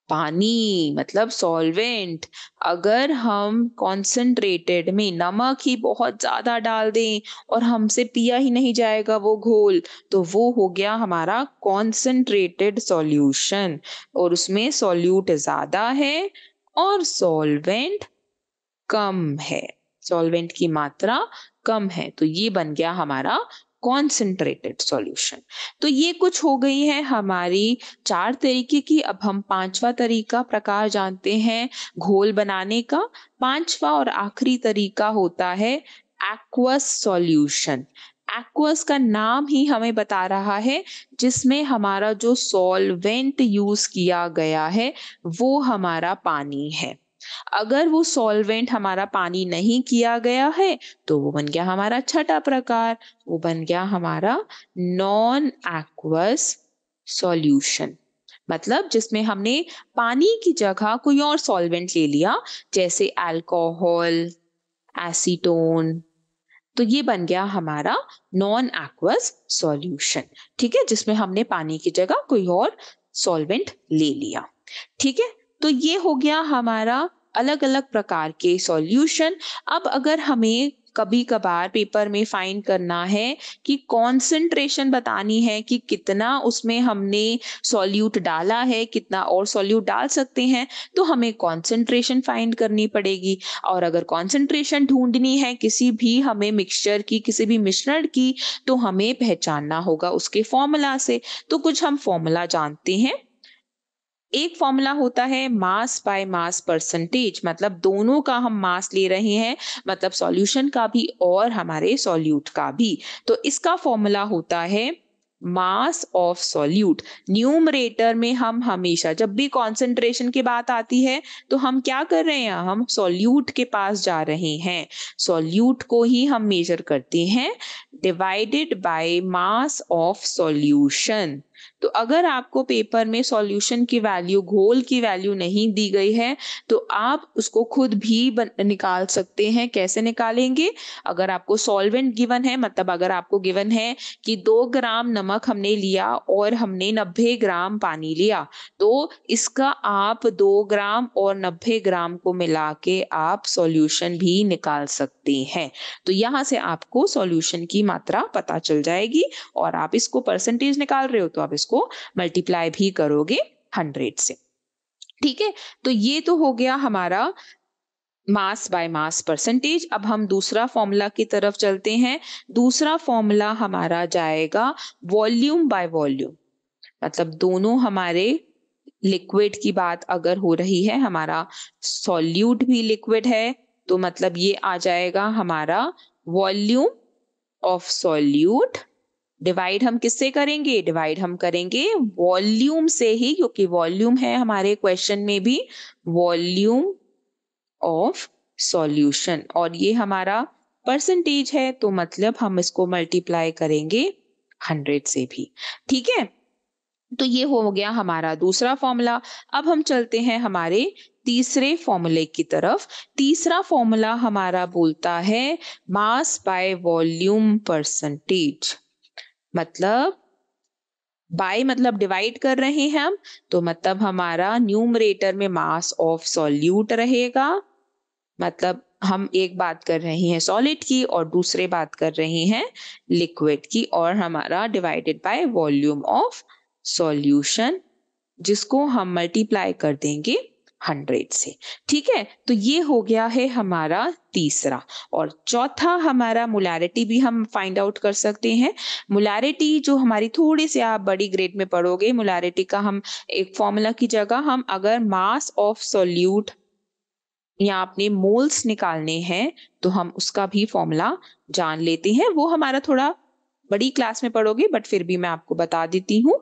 पानी मतलब सॉल्वेंट अगर हम कॉन्सेंट्रेटेड में नमक ही बहुत ज्यादा डाल दें और हमसे पिया ही नहीं जाएगा वो घोल तो वो हो गया हमारा कॉन्सेंट्रेटेड सॉल्यूशन और उसमें सॉल्यूट ज्यादा है और सॉल्वेंट कम है सॉल्वेंट की मात्रा कम है तो ये बन गया हमारा कॉन्सेंट्रेटेड सॉल्यूशन तो ये कुछ हो गई है हमारी चार तरीके की अब हम पांचवा तरीका प्रकार जानते हैं घोल बनाने का पांचवा और आखिरी तरीका होता है एक्वस सॉल्यूशन एक्वस का नाम ही हमें बता रहा है जिसमें हमारा जो सॉल्वेंट यूज किया गया है वो हमारा पानी है अगर वो सॉल्वेंट हमारा पानी नहीं किया गया है तो वो बन गया हमारा छठा प्रकार वो बन गया हमारा नॉन एक्वस सॉल्यूशन मतलब जिसमें हमने पानी की जगह कोई और सॉल्वेंट ले लिया जैसे अल्कोहल एसीटोन तो ये बन गया हमारा नॉन एक्वस सॉल्यूशन ठीक है जिसमें हमने पानी की जगह कोई और सॉल्वेंट ले लिया ठीक है तो ये हो गया हमारा अलग अलग प्रकार के सॉल्यूशन अब अगर हमें कभी कभार पेपर में फाइंड करना है कि कॉन्सेंट्रेशन बतानी है कि कितना उसमें हमने सॉल्यूट डाला है कितना और सॉल्यूट डाल सकते हैं तो हमें कॉन्सेंट्रेशन फाइंड करनी पड़ेगी और अगर कॉन्सेंट्रेशन ढूंढनी है किसी भी हमें मिक्सचर की किसी भी मिश्रण की तो हमें पहचानना होगा उसके फॉर्मूला से तो कुछ हम फॉर्मूला जानते हैं एक फॉर्मूला होता है मास बाय मास परसेंटेज मतलब दोनों का हम मास ले रहे हैं मतलब सॉल्यूशन का भी और हमारे सॉल्यूट का भी तो इसका फॉर्मूला होता है मास ऑफ सॉल्यूट न्यूमरेटर में हम हमेशा जब भी कॉन्सेंट्रेशन की बात आती है तो हम क्या कर रहे हैं हम सॉल्यूट के पास जा रहे हैं सॉल्यूट को ही हम मेजर करते हैं divided by mass of solution तो अगर आपको पेपर में सॉल्यूशन की वैल्यू घोल की वैल्यू नहीं दी गई है तो आप उसको खुद भी निकाल सकते हैं कैसे निकालेंगे अगर आपको सॉल्वेंट गिवन है मतलब अगर आपको गिवन है कि दो ग्राम नमक हमने लिया और हमने नब्बे ग्राम पानी लिया तो इसका आप दो ग्राम और नब्बे ग्राम को मिला के आप सॉल्यूशन भी निकाल सकते हैं तो यहां से आपको सॉल्यूशन की मात्रा पता चल जाएगी और आप इसको परसेंटेज निकाल रहे हो तो आप इसको उसको मल्टीप्लाई भी करोगे हंड्रेड से ठीक है तो ये तो हो गया हमारा मास बाय मास परसेंटेज अब हम दूसरा फॉर्मूला की तरफ चलते हैं दूसरा फॉर्मूला हमारा जाएगा वॉल्यूम बाय वॉल्यूम मतलब दोनों हमारे लिक्विड की बात अगर हो रही है हमारा सॉल्यूट भी लिक्विड है तो मतलब ये आ जाएगा हमारा वॉल्यूम ऑफ सॉल्यूट डिवाइड हम किससे करेंगे डिवाइड हम करेंगे वॉल्यूम से ही क्योंकि वॉल्यूम है हमारे क्वेश्चन में भी वॉल्यूम ऑफ सॉल्यूशन और ये हमारा परसेंटेज है तो मतलब हम इसको मल्टीप्लाई करेंगे हंड्रेड से भी ठीक है तो ये हो गया हमारा दूसरा फॉर्मूला अब हम चलते हैं हमारे तीसरे फॉर्मूले की तरफ तीसरा फॉर्मूला हमारा बोलता है मास बाय वॉल्यूम परसेंटेज मतलब बाय मतलब डिवाइड कर रहे हैं हम तो मतलब हमारा न्यूमरेटर में मास ऑफ सॉल्यूट रहेगा मतलब हम एक बात कर रहे हैं सॉलिड की और दूसरे बात कर रहे हैं लिक्विड की और हमारा divided by volume of solution जिसको हम मल्टीप्लाई कर देंगे हंड्रेड से ठीक है तो ये हो गया है हमारा तीसरा और चौथा हमारा मोलैरिटी भी हम फाइंड आउट कर सकते हैं मोलैरिटी जो हमारी थोड़ी सी आप बड़ी ग्रेड में पढ़ोगे मोलैरिटी का हम एक फॉर्मूला की जगह हम अगर मास ऑफ सोल्यूट या अपने मोल्स निकालने हैं तो हम उसका भी फॉर्मूला जान लेते हैं वो हमारा थोड़ा बड़ी क्लास में पढ़ोगे बट फिर भी मैं आपको बता देती हूँ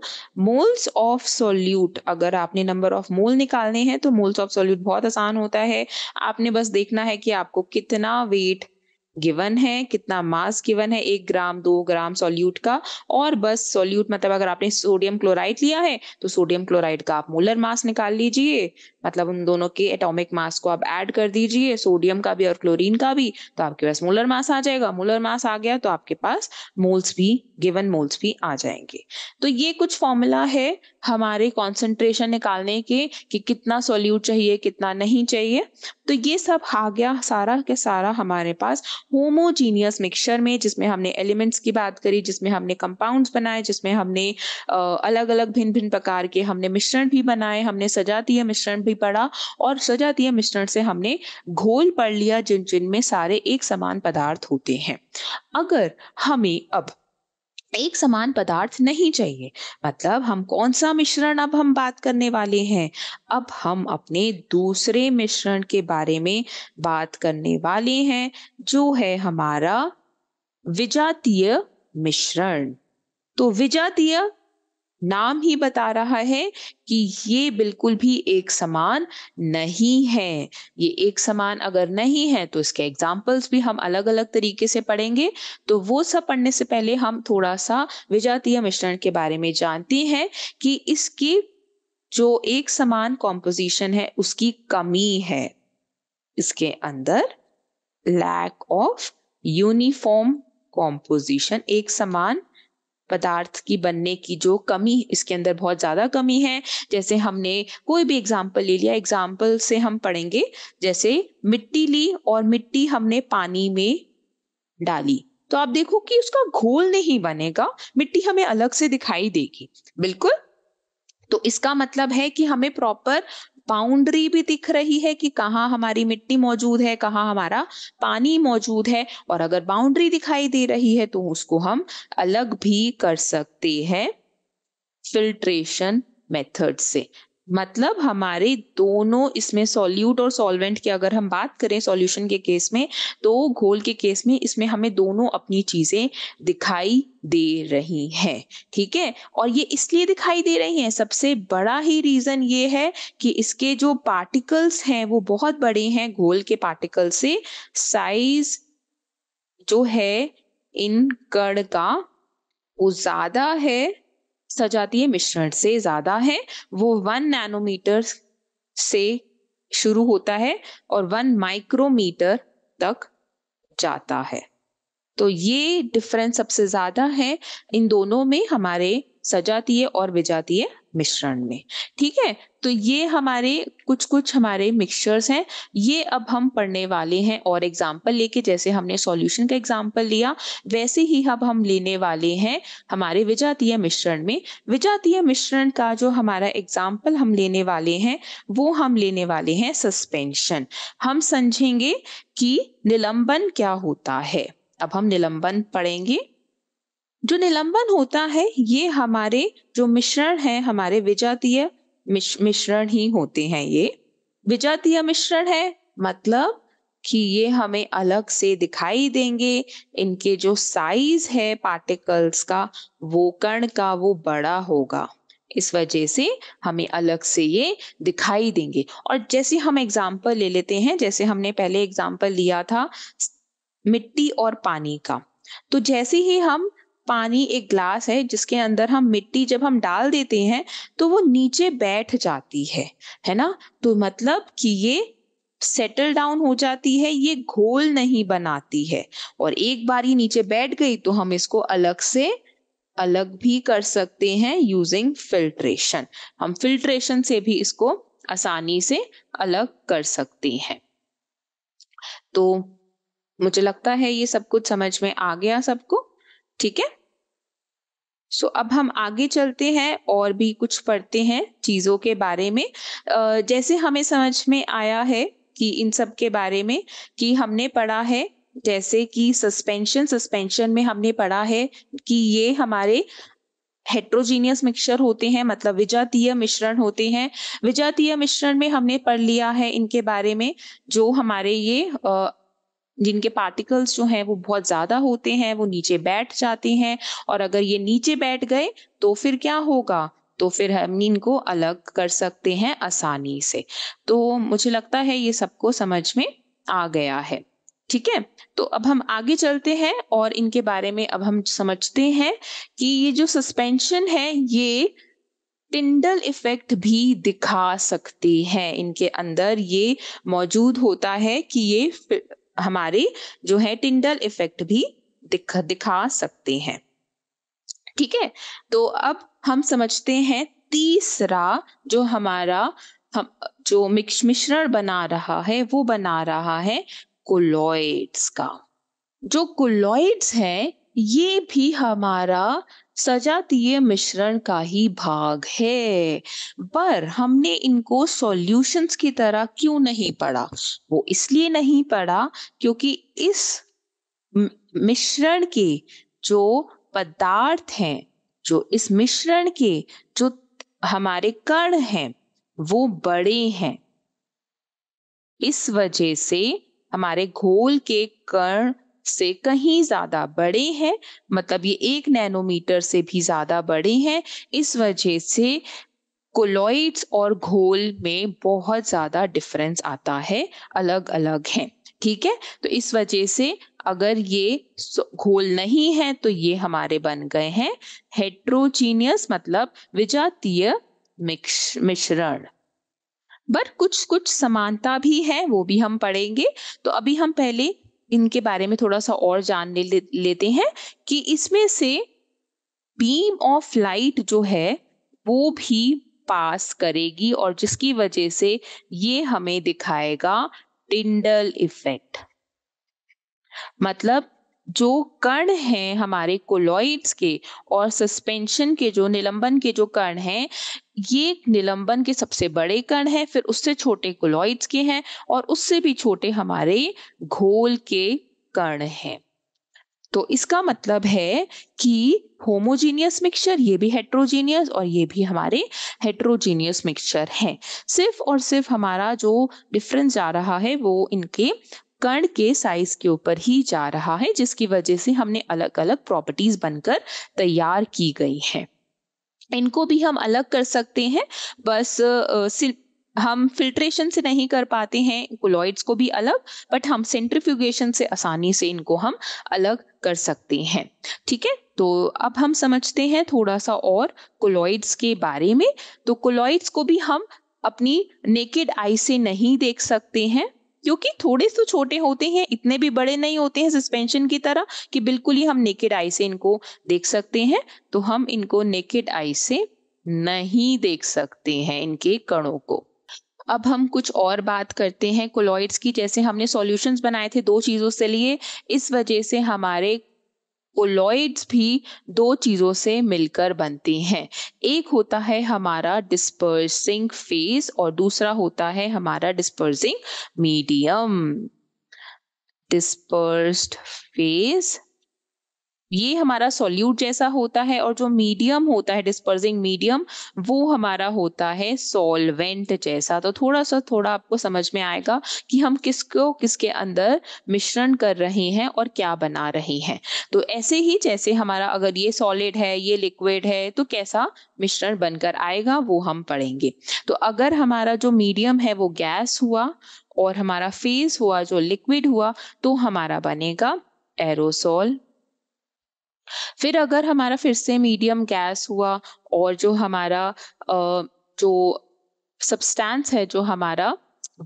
मोल्स ऑफ सोल्यूट अगर आपने नंबर ऑफ मोल निकालने हैं तो मोल्स ऑफ सोल्यूट बहुत आसान होता है आपने बस देखना है कि आपको कितना वेट गिवन है कितना मास गिवन है एक ग्राम दो ग्राम सोल्यूट का और बस सोल्यूट मतलब अगर आपने सोडियम क्लोराइड लिया है तो सोडियम क्लोराइड का आप मोलर मास निकाल लीजिए मतलब उन दोनों के एटॉमिक मास को आप ऐड कर दीजिए सोडियम का भी और क्लोरीन का भी तो आपके पास मोलर मास आ जाएगा मोलर मास आ गया तो आपके पास मोल्स भी गिवन मोल्स भी आ जाएंगे तो ये कुछ फॉर्मूला है हमारे कॉन्सेंट्रेशन निकालने के कि कितना सोल्यूट चाहिए कितना नहीं चाहिए तो ये सब आ गया सारा के सारा हमारे पास होमोजीनियस मिक्सचर में जिसमें हमने एलिमेंट्स की बात करी जिसमें हमने कंपाउंड्स बनाए जिसमें हमने अलग अलग भिन्न भिन्न प्रकार के हमने मिश्रण भी बनाए हमने सजातीय मिश्रण भी पढ़ा और सजातीय मिश्रण से हमने घोल पढ़ लिया जिन जिनमें सारे एक समान पदार्थ होते हैं अगर हमें अब एक समान पदार्थ नहीं चाहिए मतलब हम कौन सा मिश्रण अब हम बात करने वाले हैं अब हम अपने दूसरे मिश्रण के बारे में बात करने वाले हैं जो है हमारा विजातीय मिश्रण तो विजातीय नाम ही बता रहा है कि ये बिल्कुल भी एक समान नहीं है ये एक समान अगर नहीं है तो इसके एग्जाम्पल्स भी हम अलग अलग तरीके से पढ़ेंगे तो वो सब पढ़ने से पहले हम थोड़ा सा विजातीय मिश्रण के बारे में जानते हैं कि इसकी जो एक समान कॉम्पोजिशन है उसकी कमी है इसके अंदर लैक ऑफ यूनिफॉर्म कॉम्पोजिशन एक समान पदार्थ की बनने की जो कमी इसके अंदर बहुत ज़्यादा कमी है जैसे हमने कोई भी एग्जाम्पल ले लिया एग्जाम्पल से हम पढ़ेंगे जैसे मिट्टी ली और मिट्टी हमने पानी में डाली तो आप देखो कि उसका घोल नहीं बनेगा मिट्टी हमें अलग से दिखाई देगी बिल्कुल तो इसका मतलब है कि हमें प्रॉपर बाउंड्री भी दिख रही है कि कहाँ हमारी मिट्टी मौजूद है कहाँ हमारा पानी मौजूद है और अगर बाउंड्री दिखाई दे रही है तो उसको हम अलग भी कर सकते हैं फिल्ट्रेशन मेथड से मतलब हमारे दोनों इसमें सॉल्यूट और सॉल्वेंट की अगर हम बात करें सॉल्यूशन के केस में तो घोल के केस में इसमें हमें दोनों अपनी चीजें दिखाई दे रही हैं ठीक है और ये इसलिए दिखाई दे रही हैं सबसे बड़ा ही रीजन ये है कि इसके जो पार्टिकल्स हैं वो बहुत बड़े हैं घोल के पार्टिकल से साइज जो है इन कण का वो ज्यादा है सजातीय मिश्रण से ज्यादा है वो वन नैनोमीटर से शुरू होता है और वन माइक्रोमीटर तक जाता है तो ये डिफरेंस सबसे ज्यादा है इन दोनों में हमारे सजातीय और विजातीय मिश्रण में ठीक है तो ये हमारे कुछ कुछ हमारे मिक्सचर्स हैं ये अब हम पढ़ने वाले हैं और एग्जाम्पल लेके जैसे हमने सॉल्यूशन का एग्जाम्पल लिया वैसे ही अब हम लेने वाले हैं हमारे विजातीय मिश्रण में विजातीय मिश्रण का जो हमारा एग्जाम्पल हम लेने वाले हैं वो हम लेने वाले हैं सस्पेंशन हम समझेंगे कि निलंबन क्या होता है अब हम निलंबन पढ़ेंगे जो निलंबन होता है ये हमारे जो मिश्रण है हमारे विजातीय मिश्रण ही होते हैं ये विजातीय मिश्रण है मतलब कि ये हमें अलग से दिखाई देंगे इनके जो साइज है पार्टिकल्स का वो कण का वो बड़ा होगा इस वजह से हमें अलग से ये दिखाई देंगे और जैसे हम एग्जाम्पल ले लेते हैं जैसे हमने पहले एग्जाम्पल लिया था मिट्टी और पानी का तो जैसे ही हम पानी एक ग्लास है जिसके अंदर हम मिट्टी जब हम डाल देते हैं तो वो नीचे बैठ जाती है है ना तो मतलब कि ये सेटल डाउन हो जाती है ये घोल नहीं बनाती है और एक बार ये नीचे बैठ गई तो हम इसको अलग से अलग भी कर सकते हैं यूजिंग फिल्ट्रेशन हम फिल्ट्रेशन से भी इसको आसानी से अलग कर सकते हैं तो मुझे लगता है ये सब कुछ समझ में आ गया सबको ठीक है सो अब हम आगे चलते हैं और भी कुछ पढ़ते हैं चीज़ों के बारे में जैसे हमें समझ में आया है कि इन सब के बारे में कि हमने पढ़ा है जैसे कि सस्पेंशन सस्पेंशन में हमने पढ़ा है कि ये हमारे हेट्रोजीनियस मिक्सचर होते हैं मतलब विजातीय मिश्रण होते हैं विजातीय मिश्रण में हमने पढ़ लिया है इनके बारे में जो हमारे ये जिनके पार्टिकल्स जो हैं वो बहुत ज़्यादा होते हैं वो नीचे बैठ जाते हैं और अगर ये नीचे बैठ गए तो फिर क्या होगा तो फिर हम इनको अलग कर सकते हैं आसानी से तो मुझे लगता है ये सबको समझ में आ गया है ठीक है तो अब हम आगे चलते हैं और इनके बारे में अब हम समझते हैं कि ये जो सस्पेंशन है ये टिंडल इफेक्ट भी दिखा सकती हैं इनके अंदर ये मौजूद होता है कि ये हमारे जो है टिंडल इफेक्ट भी दिख, दिखा सकते हैं ठीक है तो अब हम समझते हैं तीसरा जो हमारा हम जो मिक्स मिश्रण बना रहा है वो बना रहा है कोलॉइड्स का जो कोलॉइड्स है ये भी हमारा सजातीय मिश्रण का ही भाग है पर हमने इनको सॉल्यूशंस की तरह क्यों नहीं पढ़ा वो इसलिए नहीं पढ़ा क्योंकि इस मिश्रण के जो पदार्थ हैं जो इस मिश्रण के जो हमारे कण हैं वो बड़े हैं इस वजह से हमारे घोल के कण से कहीं ज्यादा बड़े हैं मतलब ये एक नैनोमीटर से भी ज्यादा बड़े हैं इस वजह से कोलॉइड्स और घोल में बहुत ज्यादा डिफरेंस आता है अलग अलग हैं ठीक है तो इस वजह से अगर ये घोल नहीं है तो ये हमारे बन गए हैं हेट्रोजीनियस मतलब विजातीय मिश्रण बट कुछ कुछ समानता भी है वो भी हम पढ़ेंगे तो अभी हम पहले इनके बारे में थोड़ा सा और जान ले, लेते हैं कि इसमें से बीम ऑफ लाइट जो है वो भी पास करेगी और जिसकी वजह से ये हमें दिखाएगा टिंडल इफेक्ट मतलब जो कण हैं हमारे कोलॉइड्स के और सस्पेंशन के जो निलंबन के जो कण हैं ये निलंबन के सबसे बड़े कण हैं फिर उससे छोटे कोलॉइड्स के हैं और उससे भी छोटे हमारे घोल के कण हैं तो इसका मतलब है कि होमोजीनियस मिक्सचर ये भी हेट्रोजीनियस और ये भी हमारे हेट्रोजीनियस मिक्सचर है सिर्फ और सिर्फ हमारा जो डिफरेंस जा रहा है वो इनके कण के साइज के ऊपर ही जा रहा है जिसकी वजह से हमने अलग अलग प्रॉपर्टीज बनकर तैयार की गई हैं इनको भी हम अलग कर सकते हैं बस हम फिल्ट्रेशन से नहीं कर पाते हैं कोलॉइड्स को भी अलग बट हम सेंट्रीफ्यूगेशन से आसानी से इनको हम अलग कर सकते हैं ठीक है तो अब हम समझते हैं थोड़ा सा और कोलॉइड्स के बारे में तो कोलॉइड्स को भी हम अपनी नेकेड आई से नहीं देख सकते हैं जो कि थोड़े से तो छोटे होते हैं इतने भी बड़े नहीं होते हैं सस्पेंशन की तरह कि बिल्कुल ही हम नेकेड आई से इनको देख सकते हैं तो हम इनको नेकेड आई से नहीं देख सकते हैं इनके कणों को अब हम कुछ और बात करते हैं कोलॉइड्स की जैसे हमने सॉल्यूशंस बनाए थे दो चीज़ों से लिए इस वजह से हमारे ओलॉइड्स भी दो चीज़ों से मिलकर बनते हैं एक होता है हमारा डिस्पर्सिंग फेज और दूसरा होता है हमारा डिस्पर्सिंग मीडियम डिस्पर्स्ड फेज ये हमारा सॉल्यूट जैसा होता है और जो मीडियम होता है डिस्पर्जिंग मीडियम वो हमारा होता है सॉल्वेंट जैसा तो थोड़ा सा थोड़ा आपको समझ में आएगा कि हम किसको किसके अंदर मिश्रण कर रहे हैं और क्या बना रहे हैं तो ऐसे ही जैसे हमारा अगर ये सॉलिड है ये लिक्विड है तो कैसा मिश्रण बनकर आएगा वो हम पढ़ेंगे तो अगर हमारा जो मीडियम है वो गैस हुआ और हमारा फेस हुआ जो लिक्विड हुआ तो हमारा बनेगा एरोसोल फिर अगर हमारा फिर से मीडियम गैस हुआ और जो हमारा जो सब्सटेंस है जो हमारा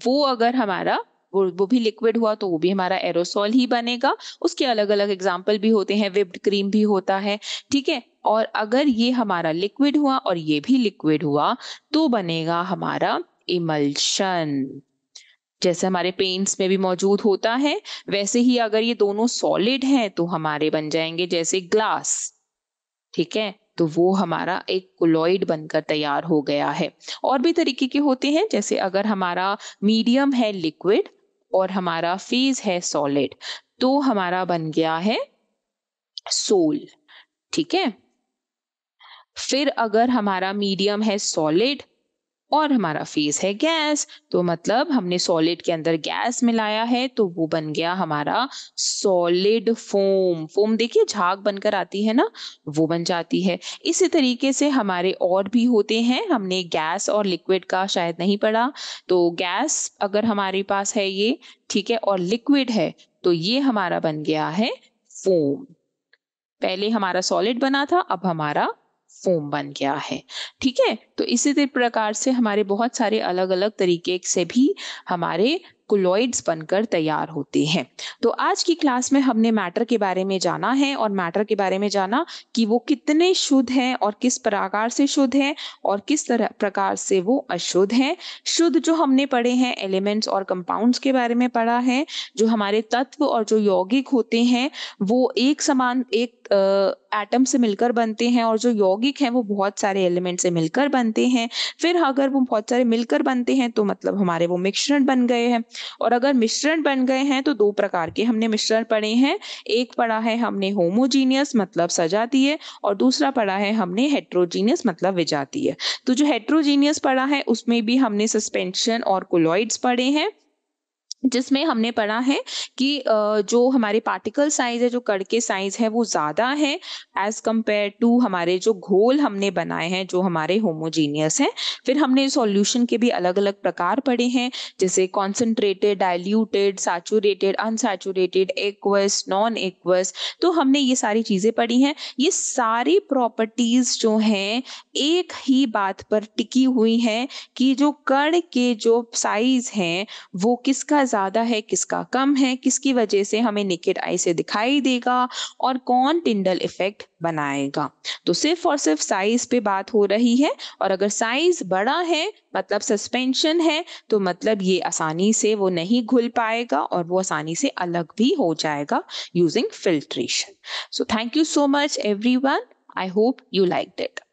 वो अगर हमारा वो वो भी लिक्विड हुआ तो वो भी हमारा एरोसॉल ही बनेगा उसके अलग अलग एग्जाम्पल भी होते हैं विप्ड क्रीम भी होता है ठीक है और अगर ये हमारा लिक्विड हुआ और ये भी लिक्विड हुआ तो बनेगा हमारा इमल्शन जैसे हमारे पेंट्स में भी मौजूद होता है वैसे ही अगर ये दोनों सॉलिड हैं तो हमारे बन जाएंगे जैसे ग्लास ठीक है तो वो हमारा एक कोलॉइड बनकर तैयार हो गया है और भी तरीके के होते हैं जैसे अगर हमारा मीडियम है लिक्विड और हमारा फेज है सॉलिड तो हमारा बन गया है सोल ठीक है फिर अगर हमारा मीडियम है सॉलिड और हमारा फेज है गैस तो मतलब हमने सॉलिड के अंदर गैस मिलाया है तो वो बन गया हमारा सॉलिड फोम फोम देखिए झाग बनकर आती है ना वो बन जाती है इसी तरीके से हमारे और भी होते हैं हमने गैस और लिक्विड का शायद नहीं पढ़ा तो गैस अगर हमारे पास है ये ठीक है और लिक्विड है तो ये हमारा बन गया है फोम पहले हमारा सॉलिड बना था अब हमारा फोम बन गया है ठीक है तो इसी प्रकार से हमारे बहुत सारे अलग अलग तरीके से भी हमारे कुलॉइड्स बनकर तैयार होते हैं तो आज की क्लास में हमने मैटर के बारे में जाना है और मैटर के बारे में जाना कि वो कितने शुद्ध हैं और किस प्रकार से शुद्ध हैं और किस तरह प्रकार से वो अशुद्ध हैं शुद्ध जो हमने पढ़े हैं एलिमेंट्स और कंपाउंड्स के बारे में पढ़ा है जो हमारे तत्व और जो यौगिक होते हैं वो एक समान एक एटम से मिलकर बनते हैं और जो यौगिक हैं वो बहुत सारे एलिमेंट से मिलकर बनते हैं फिर अगर वो बहुत सारे मिलकर बनते हैं तो मतलब हमारे वो मिश्रण बन गए हैं और अगर मिश्रण बन गए हैं तो दो प्रकार के हमने मिश्रण पढ़े हैं एक पढ़ा है हमने होमोजीनियस मतलब सजाती है और दूसरा पढ़ा है हमने हेट्रोजीनियस मतलब है तो जो हेट्रोजीनियस पढ़ा है उसमें भी हमने सस्पेंशन और कोलॉइड्स पढ़े हैं जिसमें हमने पढ़ा है कि जो हमारे पार्टिकल साइज है जो कड़ के साइज है वो ज्यादा है एज कंपेयर टू हमारे जो घोल हमने बनाए हैं जो हमारे होमोजीनियस हैं फिर हमने सॉल्यूशन के भी अलग अलग प्रकार पढ़े हैं जैसे concentrated diluted saturated unsaturated aqueous non aqueous तो हमने ये सारी चीजें पढ़ी हैं ये सारी प्रॉपर्टीज जो हैं एक ही बात पर टिकी हुई हैं कि जो कड़ के जो साइज हैं वो किसका ज़्यादा है किसका कम है किसकी वजह से हमें निकेट आई से दिखाई देगा और कौन टिंडल इफेक्ट बनाएगा तो सिर्फ और सिर्फ साइज पे बात हो रही है और अगर साइज बड़ा है मतलब सस्पेंशन है तो मतलब ये आसानी से वो नहीं घुल पाएगा और वो आसानी से अलग भी हो जाएगा using filtration so thank you so much everyone I hope you like date